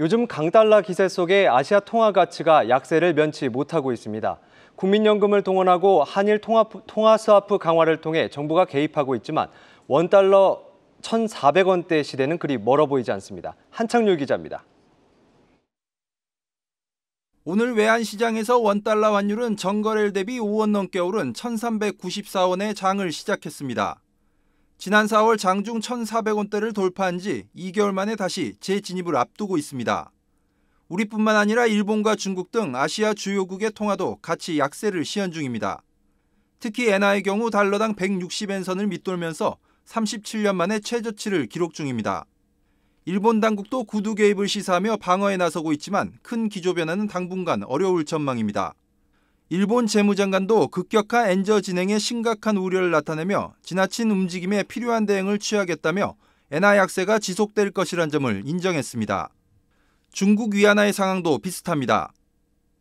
요즘 강달러 기세 속에 아시아 통화 가치가 약세를 면치 못하고 있습니다. 국민연금을 동원하고 한일 통화, 통화 스와프 강화를 통해 정부가 개입하고 있지만 원달러 1,400원대 시대는 그리 멀어 보이지 않습니다. 한창률 기자입니다. 오늘 외환시장에서 원달러 환율은 전거래일 대비 5원 넘게 오른 1 3 9 4원의 장을 시작했습니다. 지난 4월 장중 1,400원대를 돌파한 지 2개월 만에 다시 재진입을 앞두고 있습니다. 우리뿐만 아니라 일본과 중국 등 아시아 주요국의 통화도 같이 약세를 시연 중입니다. 특히 엔화의 경우 달러당 160엔선을 밑돌면서 37년 만에 최저치를 기록 중입니다. 일본 당국도 구두 개입을 시사하며 방어에 나서고 있지만 큰 기조 변화는 당분간 어려울 전망입니다. 일본 재무장관도 급격한 엔저 진행에 심각한 우려를 나타내며 지나친 움직임에 필요한 대응을 취하겠다며 엔화 약세가 지속될 것이란 점을 인정했습니다. 중국 위안화의 상황도 비슷합니다.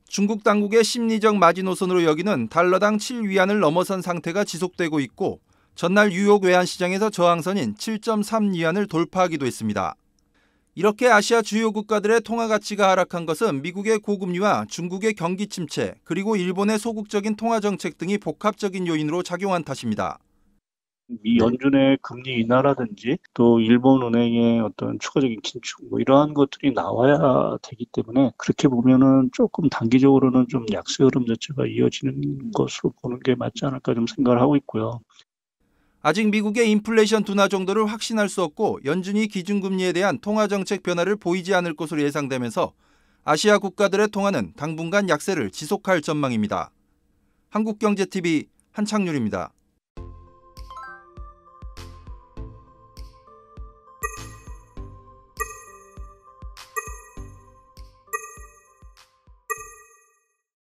중국 당국의 심리적 마지노선으로 여기는 달러당 7위안을 넘어선 상태가 지속되고 있고 전날 뉴욕 외환시장에서 저항선인 7.3위안을 돌파하기도 했습니다. 이렇게 아시아 주요 국가들의 통화 가치가 하락한 것은 미국의 고금리와 중국의 경기 침체, 그리고 일본의 소극적인 통화 정책 등이 복합적인 요인으로 작용한 탓입니다. 미 연준의 금리 인하라든지 또 일본 은행의 어떤 추가적인 긴축 뭐 이러한 것들이 나와야 되기 때문에 그렇게 보면은 조금 단기적으로는 좀 약세 흐름 자체가 이어지는 것으로 보는 게 맞지 않을까 좀 생각을 하고 있고요. 아직 미국의 인플레이션 둔화 정도를 확신할 수 없고 연준이 기준금리에 대한 통화 정책 변화를 보이지 않을 것으로 예상되면서 아시아 국가들의 통화는 당분간 약세를 지속할 전망입니다. 한국경제TV 한창률입니다.